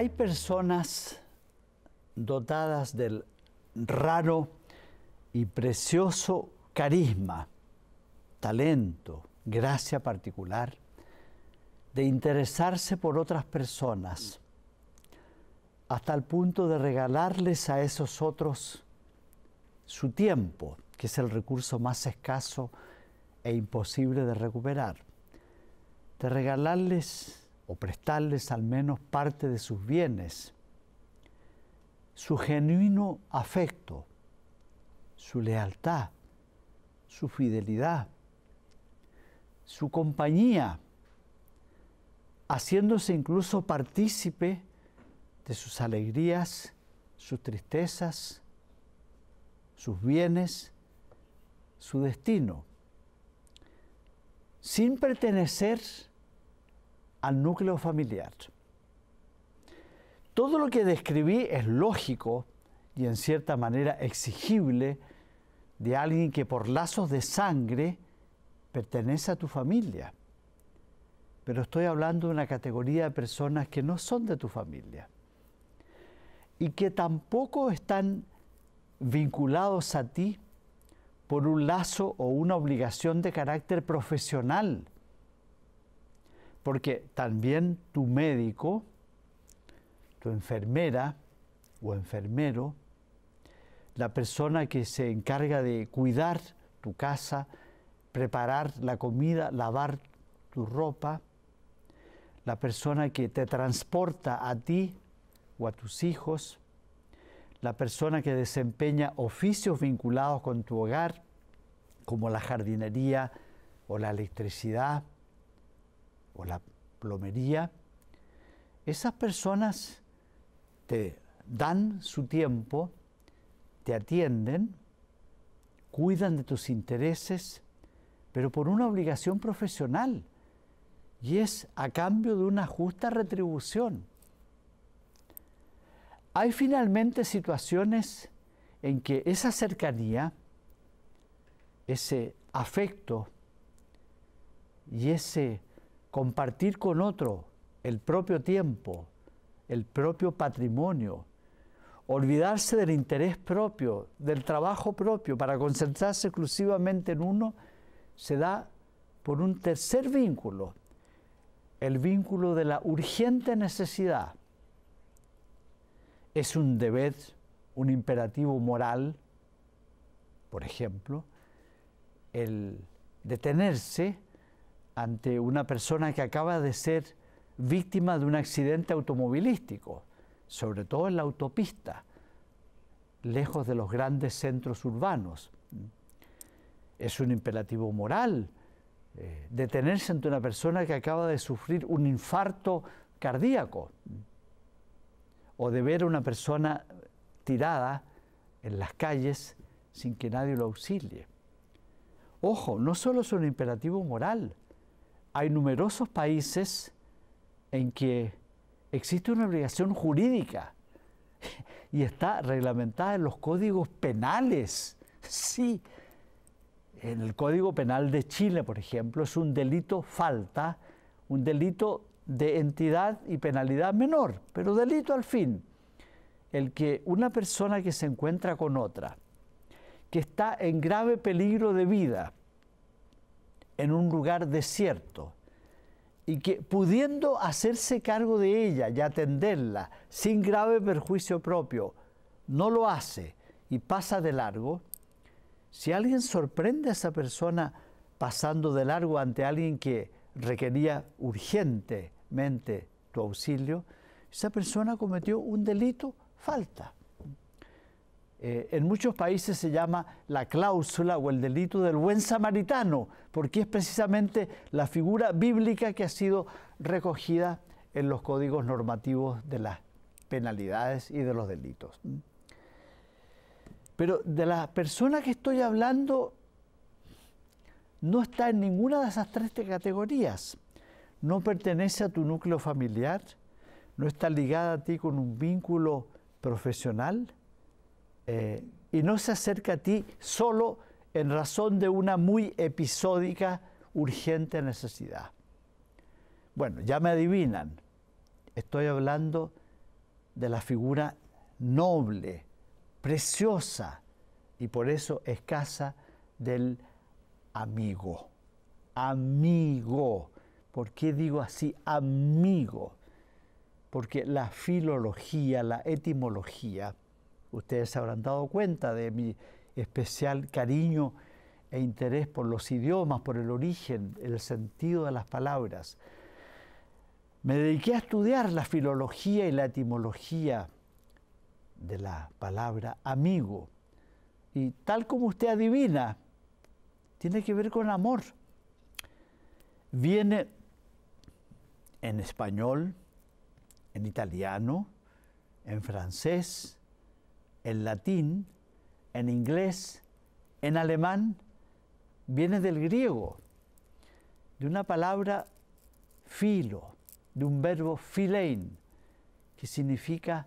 hay personas dotadas del raro y precioso carisma, talento, gracia particular, de interesarse por otras personas, hasta el punto de regalarles a esos otros su tiempo, que es el recurso más escaso e imposible de recuperar, de regalarles o prestarles al menos parte de sus bienes, su genuino afecto, su lealtad, su fidelidad, su compañía, haciéndose incluso partícipe de sus alegrías, sus tristezas, sus bienes, su destino, sin pertenecer al núcleo familiar. Todo lo que describí es lógico y en cierta manera exigible de alguien que por lazos de sangre pertenece a tu familia. Pero estoy hablando de una categoría de personas que no son de tu familia y que tampoco están vinculados a ti por un lazo o una obligación de carácter profesional porque también tu médico, tu enfermera o enfermero, la persona que se encarga de cuidar tu casa, preparar la comida, lavar tu ropa, la persona que te transporta a ti o a tus hijos, la persona que desempeña oficios vinculados con tu hogar, como la jardinería o la electricidad, o la plomería, esas personas te dan su tiempo, te atienden, cuidan de tus intereses, pero por una obligación profesional y es a cambio de una justa retribución. Hay finalmente situaciones en que esa cercanía, ese afecto y ese compartir con otro el propio tiempo, el propio patrimonio, olvidarse del interés propio, del trabajo propio, para concentrarse exclusivamente en uno, se da por un tercer vínculo, el vínculo de la urgente necesidad. Es un deber, un imperativo moral, por ejemplo, el detenerse ante una persona que acaba de ser víctima de un accidente automovilístico, sobre todo en la autopista, lejos de los grandes centros urbanos. Es un imperativo moral eh, detenerse ante una persona que acaba de sufrir un infarto cardíaco o de ver a una persona tirada en las calles sin que nadie lo auxilie. Ojo, no solo es un imperativo moral, hay numerosos países en que existe una obligación jurídica y está reglamentada en los códigos penales. Sí, en el Código Penal de Chile, por ejemplo, es un delito falta, un delito de entidad y penalidad menor, pero delito al fin, el que una persona que se encuentra con otra, que está en grave peligro de vida, en un lugar desierto y que pudiendo hacerse cargo de ella y atenderla sin grave perjuicio propio, no lo hace y pasa de largo, si alguien sorprende a esa persona pasando de largo ante alguien que requería urgentemente tu auxilio, esa persona cometió un delito, falta. Eh, en muchos países se llama la cláusula o el delito del buen samaritano, porque es precisamente la figura bíblica que ha sido recogida en los códigos normativos de las penalidades y de los delitos. Pero de la persona que estoy hablando no está en ninguna de esas tres categorías. No pertenece a tu núcleo familiar, no está ligada a ti con un vínculo profesional, eh, y no se acerca a ti solo en razón de una muy episódica, urgente necesidad. Bueno, ya me adivinan, estoy hablando de la figura noble, preciosa y por eso escasa del amigo. Amigo. ¿Por qué digo así? Amigo. Porque la filología, la etimología, Ustedes se habrán dado cuenta de mi especial cariño e interés por los idiomas, por el origen, el sentido de las palabras. Me dediqué a estudiar la filología y la etimología de la palabra amigo. Y tal como usted adivina, tiene que ver con amor. Viene en español, en italiano, en francés, en latín, en inglés, en alemán, viene del griego, de una palabra filo, de un verbo filein, que significa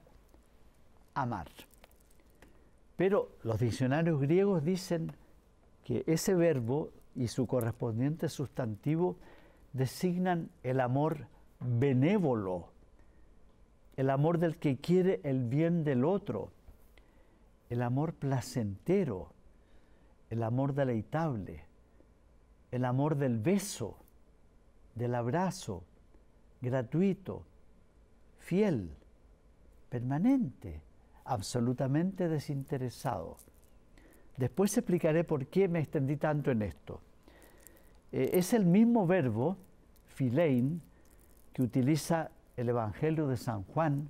amar. Pero los diccionarios griegos dicen que ese verbo y su correspondiente sustantivo designan el amor benévolo, el amor del que quiere el bien del otro, el amor placentero, el amor deleitable, el amor del beso, del abrazo, gratuito, fiel, permanente, absolutamente desinteresado. Después explicaré por qué me extendí tanto en esto. Eh, es el mismo verbo, filein, que utiliza el Evangelio de San Juan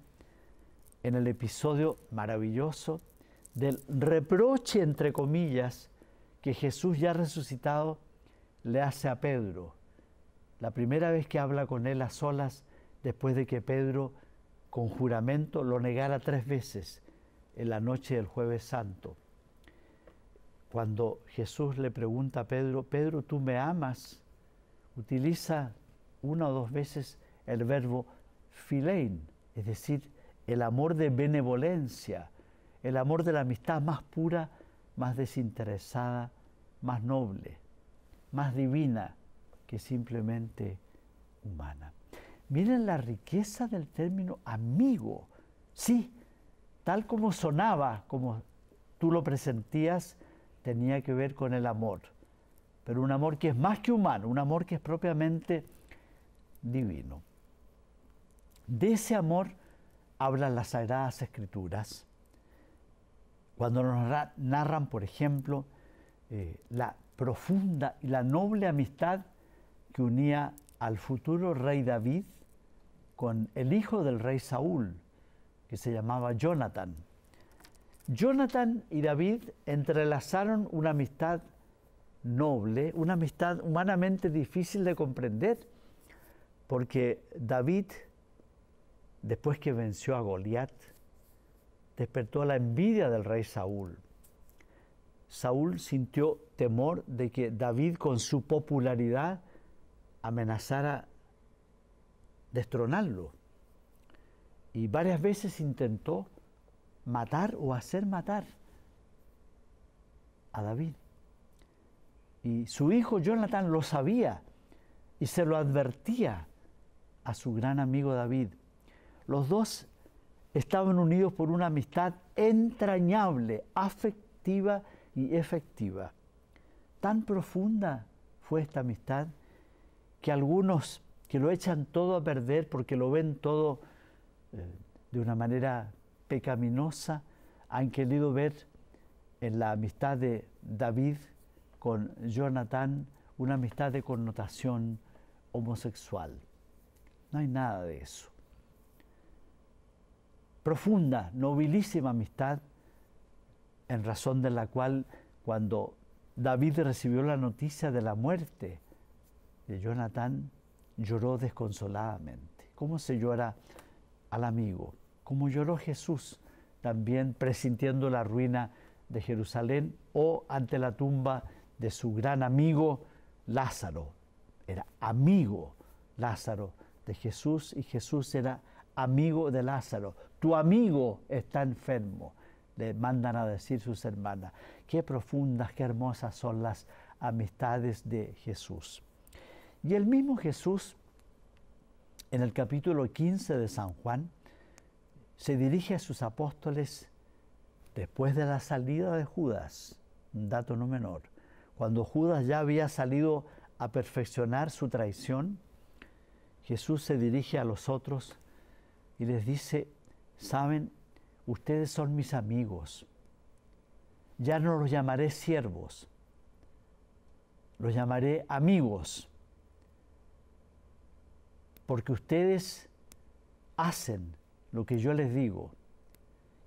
en el episodio maravilloso del reproche, entre comillas, que Jesús ya resucitado le hace a Pedro. La primera vez que habla con él a solas, después de que Pedro, con juramento, lo negara tres veces en la noche del jueves santo. Cuando Jesús le pregunta a Pedro, Pedro, ¿tú me amas? Utiliza una o dos veces el verbo filein, es decir, el amor de benevolencia, el amor de la amistad más pura, más desinteresada, más noble, más divina que simplemente humana. Miren la riqueza del término amigo. Sí, tal como sonaba, como tú lo presentías, tenía que ver con el amor. Pero un amor que es más que humano, un amor que es propiamente divino. De ese amor hablan las sagradas escrituras. Cuando nos narran, por ejemplo, eh, la profunda y la noble amistad que unía al futuro rey David con el hijo del rey Saúl, que se llamaba Jonathan. Jonathan y David entrelazaron una amistad noble, una amistad humanamente difícil de comprender, porque David, después que venció a Goliat, despertó la envidia del rey Saúl. Saúl sintió temor de que David con su popularidad amenazara destronarlo. Y varias veces intentó matar o hacer matar a David. Y su hijo Jonathan lo sabía y se lo advertía a su gran amigo David. Los dos estaban unidos por una amistad entrañable, afectiva y efectiva. Tan profunda fue esta amistad que algunos que lo echan todo a perder porque lo ven todo eh, de una manera pecaminosa, han querido ver en la amistad de David con Jonathan una amistad de connotación homosexual. No hay nada de eso profunda, nobilísima amistad, en razón de la cual cuando David recibió la noticia de la muerte de Jonatán, lloró desconsoladamente. ¿Cómo se llora al amigo? Como lloró Jesús también presintiendo la ruina de Jerusalén o ante la tumba de su gran amigo Lázaro. Era amigo Lázaro de Jesús y Jesús era amigo de Lázaro, tu amigo está enfermo, le mandan a decir sus hermanas. Qué profundas, qué hermosas son las amistades de Jesús. Y el mismo Jesús, en el capítulo 15 de San Juan, se dirige a sus apóstoles después de la salida de Judas, un dato no menor, cuando Judas ya había salido a perfeccionar su traición, Jesús se dirige a los otros y les dice, saben, ustedes son mis amigos, ya no los llamaré siervos, los llamaré amigos, porque ustedes hacen lo que yo les digo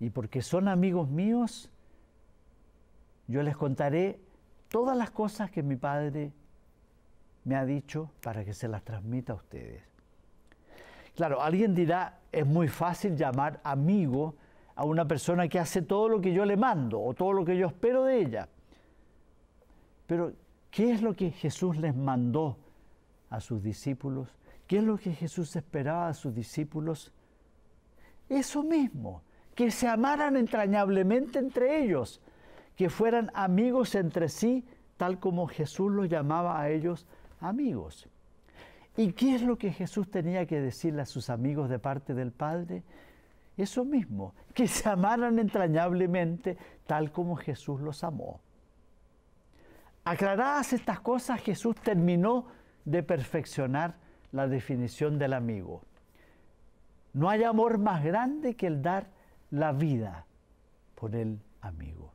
y porque son amigos míos, yo les contaré todas las cosas que mi Padre me ha dicho para que se las transmita a ustedes. Claro, alguien dirá, es muy fácil llamar amigo a una persona que hace todo lo que yo le mando o todo lo que yo espero de ella. Pero, ¿qué es lo que Jesús les mandó a sus discípulos? ¿Qué es lo que Jesús esperaba a sus discípulos? Eso mismo, que se amaran entrañablemente entre ellos, que fueran amigos entre sí, tal como Jesús los llamaba a ellos amigos. ¿Y qué es lo que Jesús tenía que decirle a sus amigos de parte del Padre? Eso mismo, que se amaran entrañablemente tal como Jesús los amó. Aclaradas estas cosas, Jesús terminó de perfeccionar la definición del amigo. No hay amor más grande que el dar la vida por el amigo.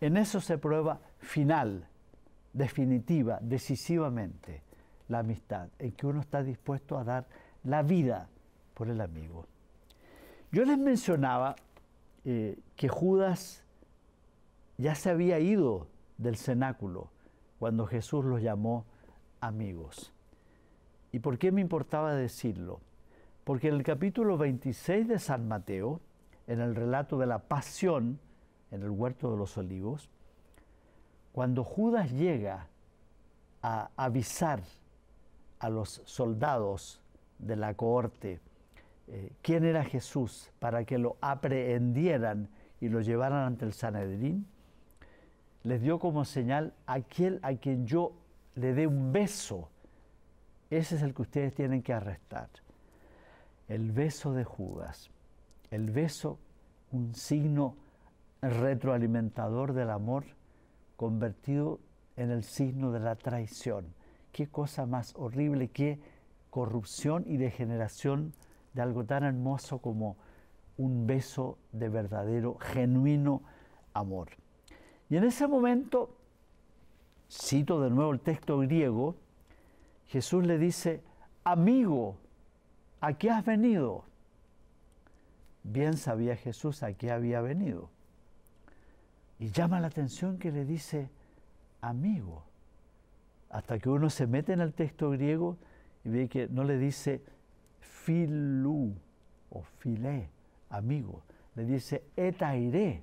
En eso se prueba final, definitiva, decisivamente la amistad, en que uno está dispuesto a dar la vida por el amigo. Yo les mencionaba eh, que Judas ya se había ido del cenáculo cuando Jesús los llamó amigos. ¿Y por qué me importaba decirlo? Porque en el capítulo 26 de San Mateo, en el relato de la pasión en el huerto de los olivos, cuando Judas llega a avisar a los soldados de la cohorte eh, quién era Jesús para que lo aprehendieran y lo llevaran ante el Sanedrín, les dio como señal aquel a quien yo le dé un beso. Ese es el que ustedes tienen que arrestar. El beso de Judas. El beso, un signo retroalimentador del amor convertido en el signo de la traición qué cosa más horrible, qué corrupción y degeneración de algo tan hermoso como un beso de verdadero, genuino amor. Y en ese momento, cito de nuevo el texto griego, Jesús le dice, amigo, ¿a qué has venido? Bien sabía Jesús a qué había venido. Y llama la atención que le dice, amigo hasta que uno se mete en el texto griego y ve que no le dice filú o filé, amigo, le dice etairé,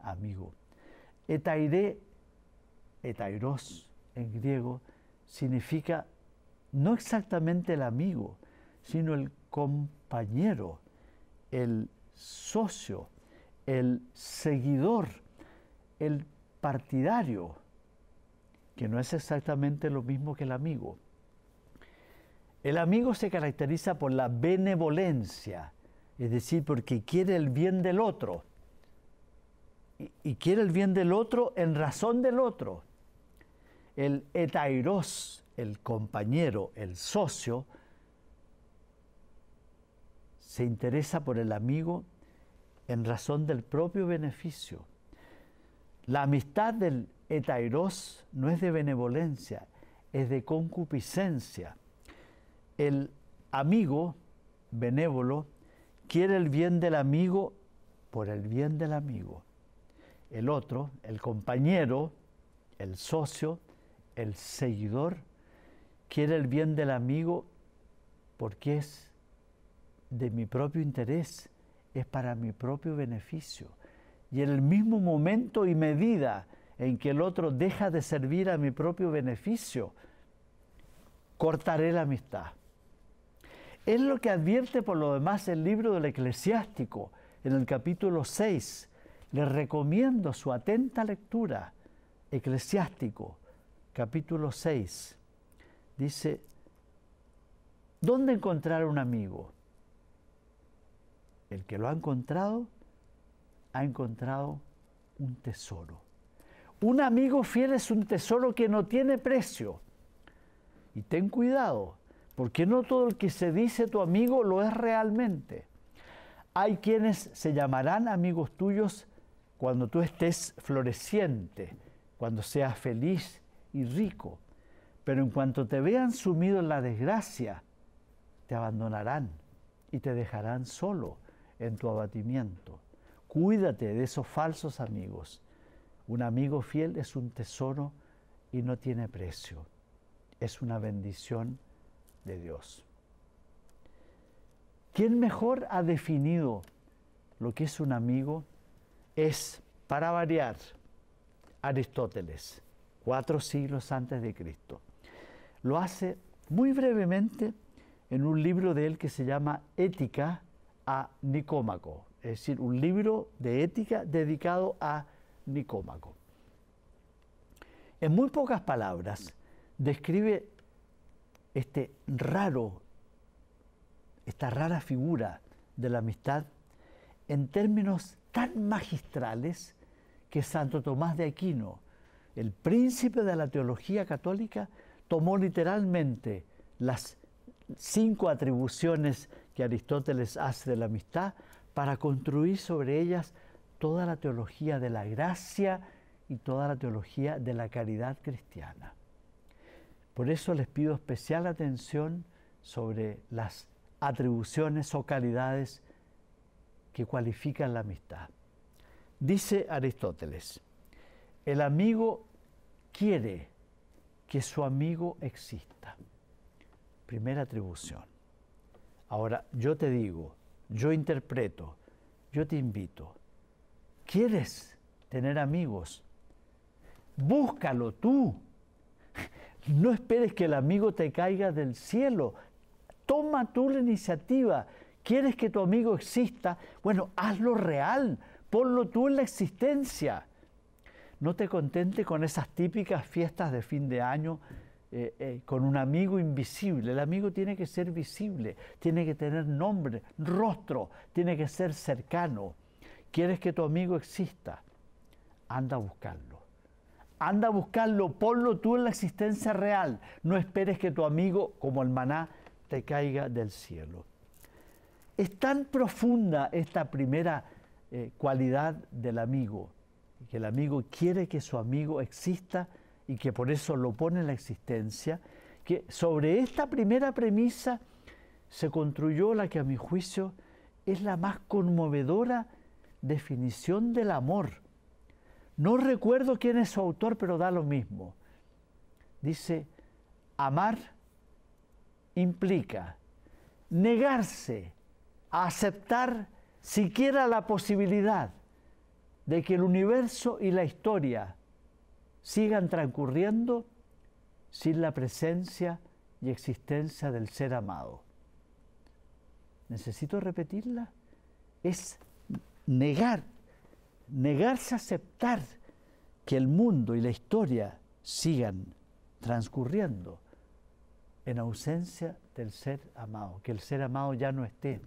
amigo. Etairé, etairos en griego, significa no exactamente el amigo, sino el compañero, el socio, el seguidor, el partidario que no es exactamente lo mismo que el amigo. El amigo se caracteriza por la benevolencia, es decir, porque quiere el bien del otro. Y, quiere el bien del otro en razón del otro. El etairos, el compañero, el socio, se interesa por el amigo en razón del propio beneficio. La amistad del etairos no es de benevolencia, es de concupiscencia. El amigo benévolo quiere el bien del amigo por el bien del amigo. El otro, el compañero, el socio, el seguidor, quiere el bien del amigo porque es de mi propio interés, es para mi propio beneficio. Y en el mismo momento y medida en que el otro deja de servir a mi propio beneficio, cortaré la amistad. Es lo que advierte por lo demás el libro del eclesiástico en el capítulo 6. Les recomiendo su atenta lectura. Eclesiástico, capítulo 6. Dice, ¿dónde encontrar un amigo? El que lo ha encontrado, ha encontrado un tesoro. Un amigo fiel es un tesoro que no tiene precio. Y ten cuidado, porque no todo el que se dice tu amigo lo es realmente. Hay quienes se llamarán amigos tuyos cuando tú estés floreciente, cuando seas feliz y rico. Pero en cuanto te vean sumido en la desgracia, te abandonarán y te dejarán solo en tu abatimiento. Cuídate de esos falsos amigos un amigo fiel es un tesoro y no tiene precio. Es una bendición de Dios. ¿Quién mejor ha definido lo que es un amigo? Es, para variar, Aristóteles, cuatro siglos antes de Cristo. Lo hace muy brevemente en un libro de él que se llama Ética a Nicómaco, es decir, un libro de ética dedicado a Nicómaco. En muy pocas palabras describe este raro, esta rara figura de la amistad en términos tan magistrales que Santo Tomás de Aquino, el príncipe de la teología católica, tomó literalmente las cinco atribuciones que Aristóteles hace de la amistad para construir sobre ellas toda la teología de la gracia y toda la teología de la caridad cristiana. Por eso les pido especial atención sobre las atribuciones o calidades que cualifican la amistad. Dice Aristóteles, el amigo quiere que su amigo exista. Primera atribución. Ahora, yo te digo, yo interpreto, yo te invito ¿Quieres tener amigos? Búscalo tú. No esperes que el amigo te caiga del cielo. Toma tú la iniciativa. ¿Quieres que tu amigo exista? Bueno, hazlo real. Ponlo tú en la existencia. No te contentes con esas típicas fiestas de fin de año eh, eh, con un amigo invisible. El amigo tiene que ser visible, tiene que tener nombre, rostro, tiene que ser cercano. ¿Quieres que tu amigo exista? Anda a buscarlo. Anda a buscarlo, ponlo tú en la existencia real. No esperes que tu amigo, como el maná, te caiga del cielo. Es tan profunda esta primera eh, cualidad del amigo, que el amigo quiere que su amigo exista y que por eso lo pone en la existencia, que sobre esta primera premisa se construyó la que a mi juicio es la más conmovedora definición del amor. No recuerdo quién es su autor, pero da lo mismo. Dice, amar implica negarse a aceptar siquiera la posibilidad de que el universo y la historia sigan transcurriendo sin la presencia y existencia del ser amado. ¿Necesito repetirla? Es negar, negarse a aceptar que el mundo y la historia sigan transcurriendo en ausencia del ser amado, que el ser amado ya no esté.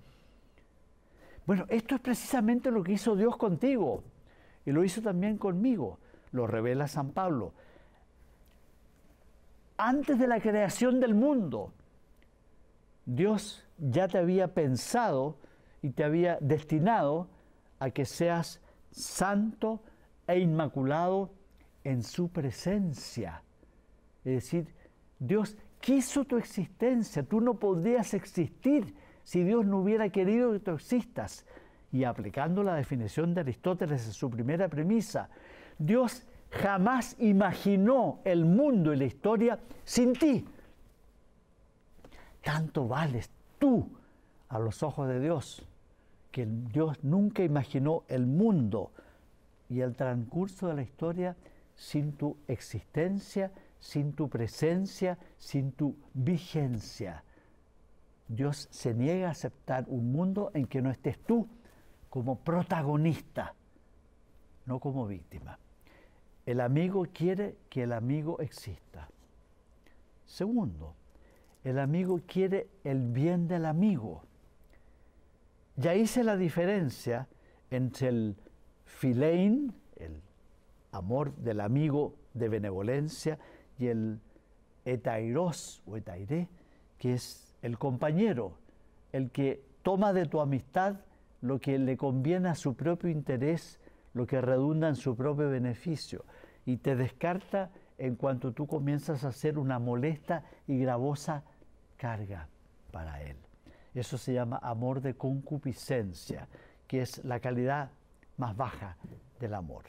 Bueno, esto es precisamente lo que hizo Dios contigo y lo hizo también conmigo, lo revela San Pablo. Antes de la creación del mundo, Dios ya te había pensado y te había destinado a que seas santo e inmaculado en su presencia. Es decir, Dios quiso tu existencia, tú no podrías existir si Dios no hubiera querido que tú existas. Y aplicando la definición de Aristóteles en su primera premisa, Dios jamás imaginó el mundo y la historia sin ti. Tanto vales tú a los ojos de Dios que Dios nunca imaginó el mundo y el transcurso de la historia sin tu existencia, sin tu presencia, sin tu vigencia. Dios se niega a aceptar un mundo en que no estés tú como protagonista, no como víctima. El amigo quiere que el amigo exista. Segundo, el amigo quiere el bien del amigo. Ya hice la diferencia entre el filein, el amor del amigo de benevolencia, y el etairos o etaire, que es el compañero, el que toma de tu amistad lo que le conviene a su propio interés, lo que redunda en su propio beneficio, y te descarta en cuanto tú comienzas a hacer una molesta y gravosa carga para él. Eso se llama amor de concupiscencia, que es la calidad más baja del amor.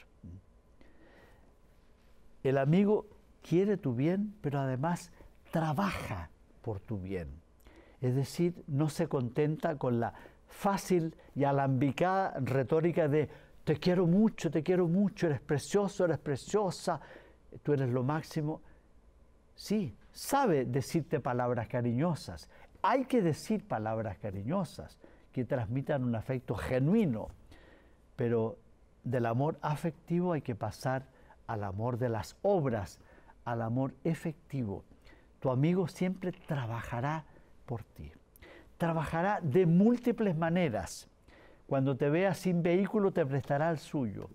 El amigo quiere tu bien, pero además trabaja por tu bien. Es decir, no se contenta con la fácil y alambicada retórica de te quiero mucho, te quiero mucho, eres precioso, eres preciosa, tú eres lo máximo. Sí, sabe decirte palabras cariñosas, hay que decir palabras cariñosas que transmitan un afecto genuino, pero del amor afectivo hay que pasar al amor de las obras, al amor efectivo. Tu amigo siempre trabajará por ti. Trabajará de múltiples maneras. Cuando te vea sin vehículo, te prestará el suyo.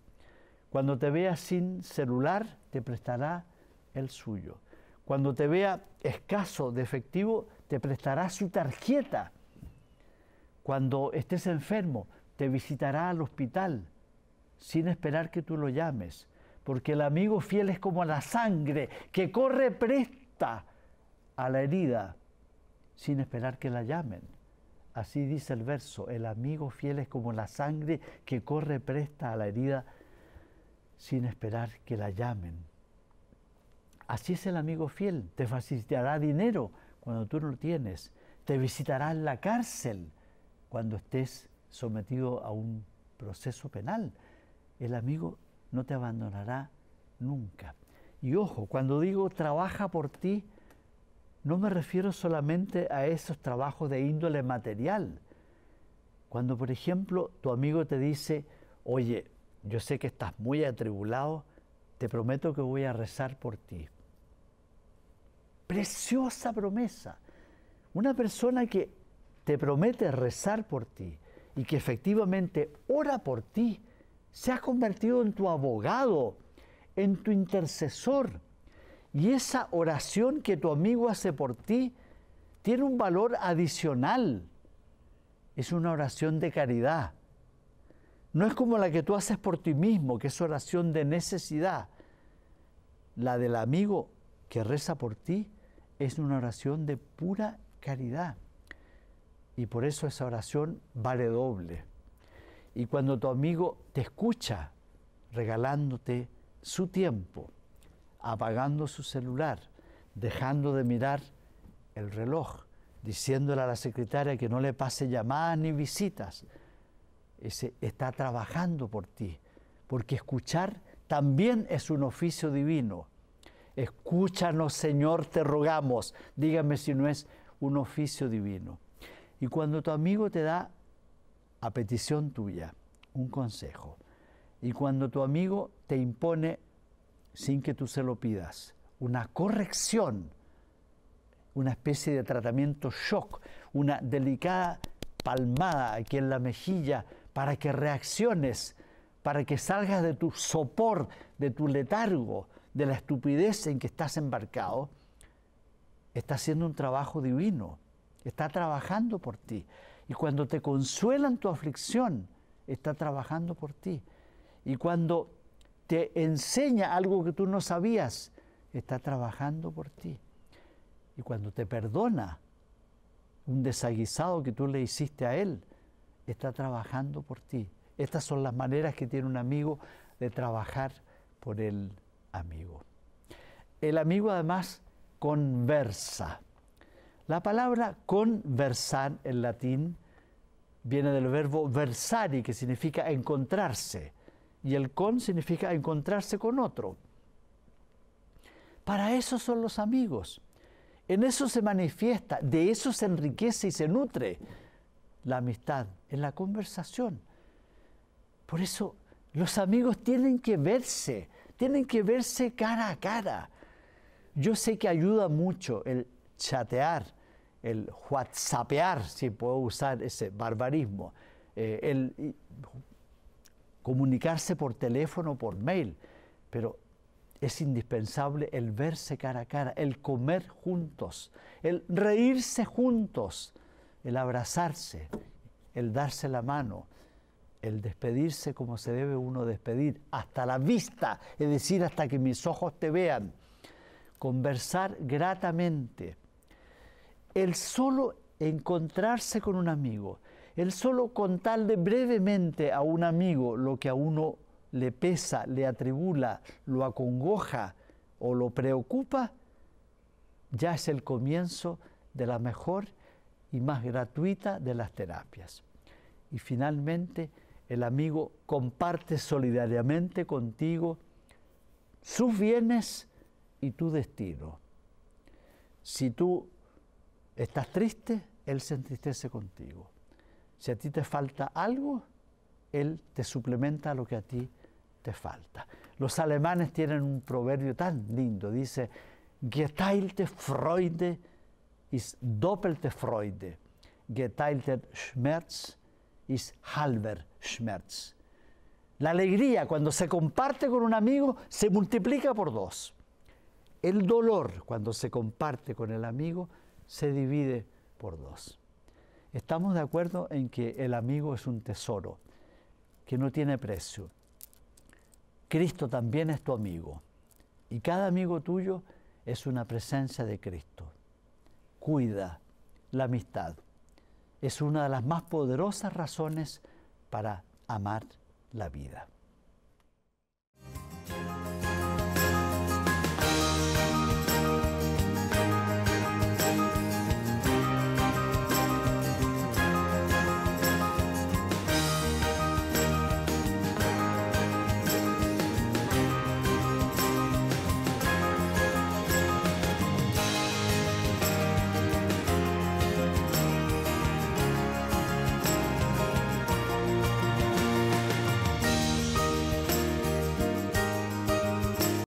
Cuando te vea sin celular, te prestará el suyo. Cuando te vea escaso de efectivo, te prestará su tarjeta. Cuando estés enfermo, te visitará al hospital sin esperar que tú lo llames, porque el amigo fiel es como la sangre que corre presta a la herida sin esperar que la llamen. Así dice el verso, el amigo fiel es como la sangre que corre presta a la herida sin esperar que la llamen. Así es el amigo fiel, te facilitará dinero cuando tú no lo tienes. Te visitará en la cárcel cuando estés sometido a un proceso penal. El amigo no te abandonará nunca. Y ojo, cuando digo trabaja por ti, no me refiero solamente a esos trabajos de índole material. Cuando, por ejemplo, tu amigo te dice, oye, yo sé que estás muy atribulado, te prometo que voy a rezar por ti. Preciosa promesa. Una persona que te promete rezar por ti y que efectivamente ora por ti, se ha convertido en tu abogado, en tu intercesor. Y esa oración que tu amigo hace por ti tiene un valor adicional. Es una oración de caridad. No es como la que tú haces por ti mismo, que es oración de necesidad. La del amigo que reza por ti es una oración de pura caridad. Y por eso esa oración vale doble. Y cuando tu amigo te escucha regalándote su tiempo, apagando su celular, dejando de mirar el reloj, diciéndole a la secretaria que no le pase llamadas ni visitas, está trabajando por ti, porque escuchar también es un oficio divino Escúchanos, Señor, te rogamos. Dígame si no es un oficio divino. Y cuando tu amigo te da, a petición tuya, un consejo, y cuando tu amigo te impone, sin que tú se lo pidas, una corrección, una especie de tratamiento shock, una delicada palmada aquí en la mejilla para que reacciones, para que salgas de tu sopor, de tu letargo, de la estupidez en que estás embarcado, está haciendo un trabajo divino, está trabajando por ti. Y cuando te consuelan tu aflicción, está trabajando por ti. Y cuando te enseña algo que tú no sabías, está trabajando por ti. Y cuando te perdona un desaguisado que tú le hiciste a él, está trabajando por ti. Estas son las maneras que tiene un amigo de trabajar por él amigo. El amigo además conversa. La palabra conversar en latín viene del verbo versari, que significa encontrarse, y el con significa encontrarse con otro. Para eso son los amigos. En eso se manifiesta, de eso se enriquece y se nutre la amistad, en la conversación. Por eso los amigos tienen que verse, tienen que verse cara a cara. Yo sé que ayuda mucho el chatear, el whatsappear, si puedo usar ese barbarismo, eh, el comunicarse por teléfono, por mail, pero es indispensable el verse cara a cara, el comer juntos, el reírse juntos, el abrazarse, el darse la mano el despedirse como se debe uno despedir, hasta la vista, es decir, hasta que mis ojos te vean, conversar gratamente, el solo encontrarse con un amigo, el solo contarle brevemente a un amigo lo que a uno le pesa, le atribula, lo acongoja o lo preocupa, ya es el comienzo de la mejor y más gratuita de las terapias. Y finalmente, el amigo comparte solidariamente contigo sus bienes y tu destino. Si tú estás triste, Él se entristece contigo. Si a ti te falta algo, Él te suplementa lo que a ti te falta. Los alemanes tienen un proverbio tan lindo, dice, Geteilte Freude ist doppelte Freude, Geteilte Schmerz ist halber Schmerz. La alegría cuando se comparte con un amigo se multiplica por dos. El dolor cuando se comparte con el amigo se divide por dos. Estamos de acuerdo en que el amigo es un tesoro que no tiene precio. Cristo también es tu amigo y cada amigo tuyo es una presencia de Cristo. Cuida la amistad. Es una de las más poderosas razones para amar la vida.